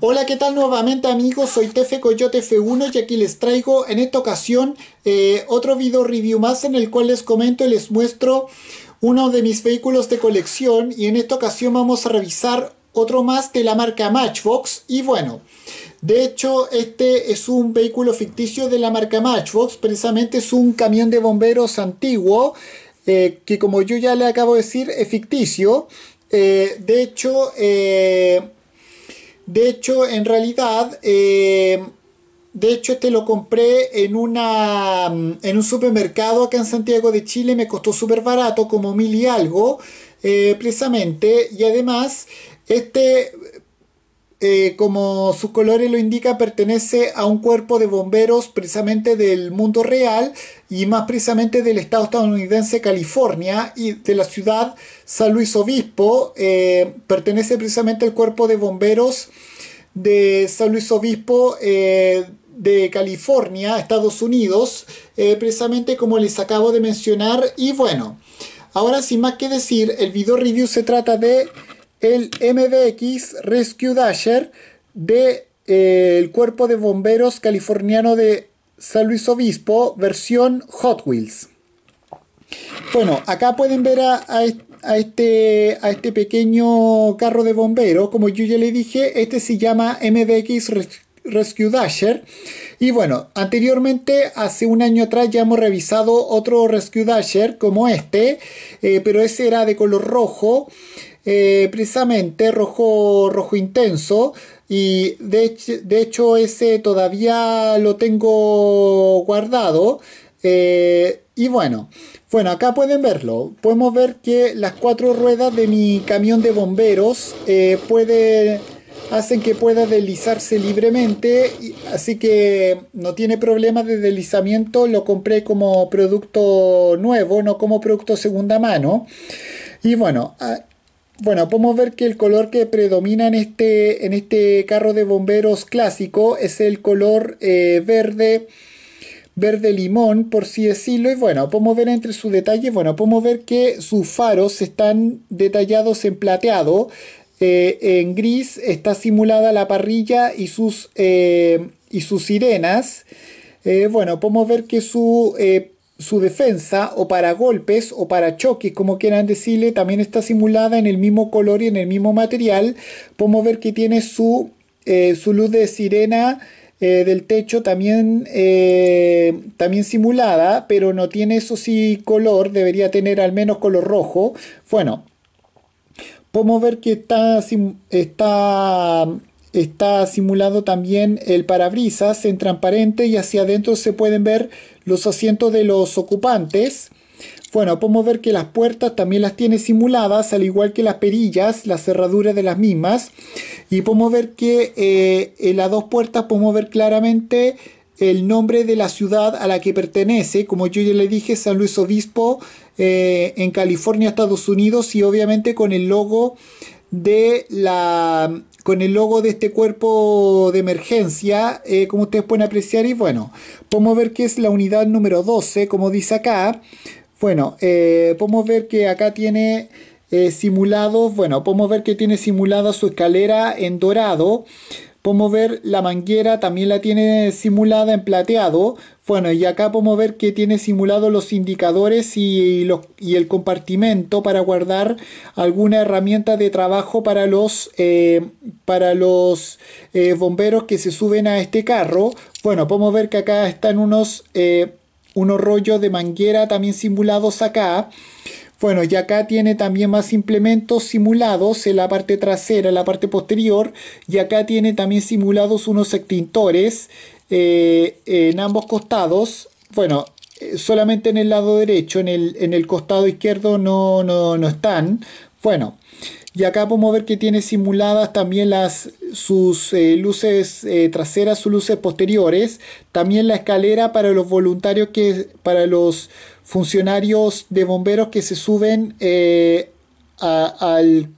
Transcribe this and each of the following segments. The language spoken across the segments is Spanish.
Hola, ¿qué tal nuevamente amigos? Soy Tefe Coyote F1 y aquí les traigo en esta ocasión eh, otro video review más en el cual les comento y les muestro uno de mis vehículos de colección y en esta ocasión vamos a revisar otro más de la marca Matchbox y bueno, de hecho este es un vehículo ficticio de la marca Matchbox, precisamente es un camión de bomberos antiguo eh, que como yo ya le acabo de decir es ficticio, eh, de hecho de hecho, en realidad, eh, de hecho este lo compré en, una, mm, en un supermercado acá en Santiago de Chile, me costó súper barato, como mil y algo, eh, precisamente, y además este eh, como sus colores lo indica, pertenece a un cuerpo de bomberos precisamente del mundo real y más precisamente del estado estadounidense California y de la ciudad San Luis Obispo. Eh, pertenece precisamente al cuerpo de bomberos de San Luis Obispo eh, de California, Estados Unidos, precisamente como les acabo de mencionar. Y bueno, ahora sin más que decir, el video review se trata de el MDX Rescue Dasher del de, eh, Cuerpo de Bomberos Californiano de San Luis Obispo, versión Hot Wheels. Bueno, acá pueden ver a, este, este, pequeño carro de bomberos. Como yo ya le dije, este se llama MDX Rescue Dasher. Y bueno, anteriormente, hace un año atrás, ya hemos revisado otro Rescue Dasher como este, eh, pero ese era de color rojo eh, precisamente rojo, rojo intenso. Y de, de, hecho ese todavía lo tengo guardado. Eh, y bueno, bueno, acá pueden verlo. Podemos ver que las cuatro ruedas de mi camión de bomberos eh, pueden hacen que pueda deslizarse libremente, así que no tiene problemas de deslizamiento, lo compré como producto nuevo, no como producto segunda mano. Y bueno, ah, bueno, podemos ver que el color que predomina en este, en este carro de bomberos clásico es el color eh, verde, verde limón, por así decirlo. Y bueno, podemos ver entre sus detalles, bueno, podemos ver que sus faros están detallados en plateado. Eh, en gris está simulada la parrilla y sus, eh, y sus sirenas. bueno, podemos ver que su su defensa o para golpes o para choques, como quieran decirle, también está simulada en el mismo color y en el mismo material. Podemos ver que tiene su, eh, su luz de sirena eh, del techo también, eh, también simulada, pero no tiene eso sí color, debería tener al menos color rojo. Bueno, podemos ver que está, está Está simulado también el parabrisas en transparente y hacia adentro se pueden ver los asientos de los ocupantes. Bueno, podemos ver que las puertas también las tiene simuladas, al igual que las perillas, las cerraduras de las mismas. Y podemos ver que eh, en las dos puertas podemos ver claramente el nombre de la ciudad a la que pertenece. Como yo ya le dije, San Luis Obispo eh, en California, Estados Unidos, y obviamente con el logo de la con el logo de este cuerpo de emergencia, eh, como ustedes pueden apreciar, y bueno, podemos ver que es la unidad número 12, como dice acá. Bueno, eh, podemos ver que acá tiene eh, simulados, bueno, podemos ver que tiene simulada su escalera en dorado. Podemos ver la manguera también la tiene simulada en plateado. Bueno, y acá podemos ver que tiene simulados los indicadores y, los, y el compartimento para guardar alguna herramienta de trabajo para los, eh, para los eh, bomberos que se suben a este carro. Bueno, podemos ver que acá están unos, eh, unos rollos de manguera también simulados acá. Bueno, y acá tiene también más implementos simulados en la parte trasera, en la parte posterior. Y acá tiene también simulados unos extintores. Eh, en ambos costados, bueno, eh, solamente en el lado derecho, en el, en el costado izquierdo no, no, están. Bueno, y acá podemos ver que tiene simuladas también las, sus eh, luces traseras, sus luces posteriores, también la escalera para los voluntarios que, para los funcionarios de bomberos que se suben al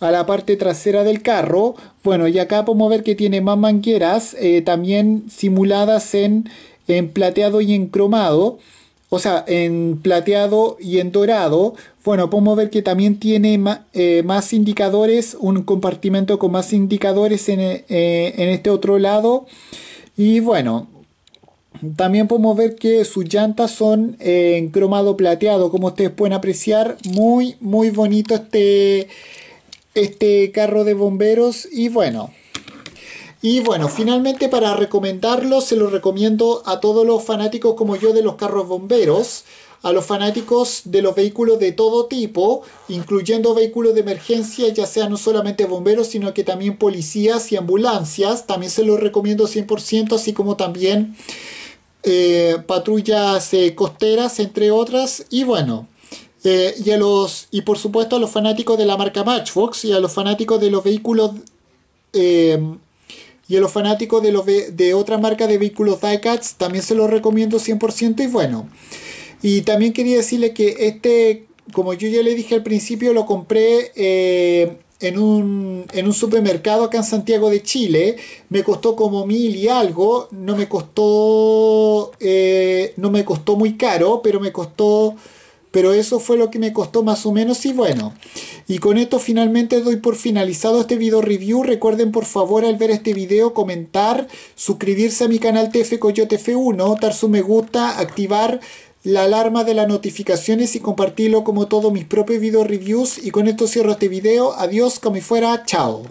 a la parte trasera del carro. Bueno, y acá podemos ver que tiene más mangueras, eh, también simuladas en, en plateado y en cromado. O sea, en plateado y en dorado. Bueno, podemos ver que también tiene eh, más indicadores, un compartimento con más indicadores en, eh, en este otro lado. Y bueno, también podemos ver que sus llantas son en cromado plateado, como ustedes pueden apreciar. Muy, muy bonito este este carro de bomberos y bueno. Y bueno, finalmente para recomendarlo, se lo recomiendo a todos los fanáticos como yo de los carros bomberos, a los fanáticos de los vehículos de todo tipo, incluyendo vehículos de emergencia, ya sea no solamente bomberos, sino que también policías y ambulancias. También se los recomiendo 100%, así como también eh, patrullas eh, costeras, entre otras. Y bueno, eh, y, los, y por supuesto a los fanáticos de la marca Matchbox y a los fanáticos de los vehículos em, y a los fanáticos de, los de otra marca de vehículos diecats también se los recomiendo 100% y bueno. Y también quería decirle que este, como yo ya le dije al principio, lo compré eh, en, un, en un supermercado acá en Santiago de Chile. Me costó como mil y algo. No me costó, eh, no me costó muy caro, pero me costó pero eso fue lo que me costó más o menos y bueno. Y con esto finalmente doy por finalizado este video review. Recuerden por favor al ver este video comentar, suscribirse a mi canal TF Coyote F1, dar su me gusta, activar la alarma de las notificaciones y compartirlo como todos mis propios video reviews. Y con esto cierro este video. Adiós, como fuera, chao.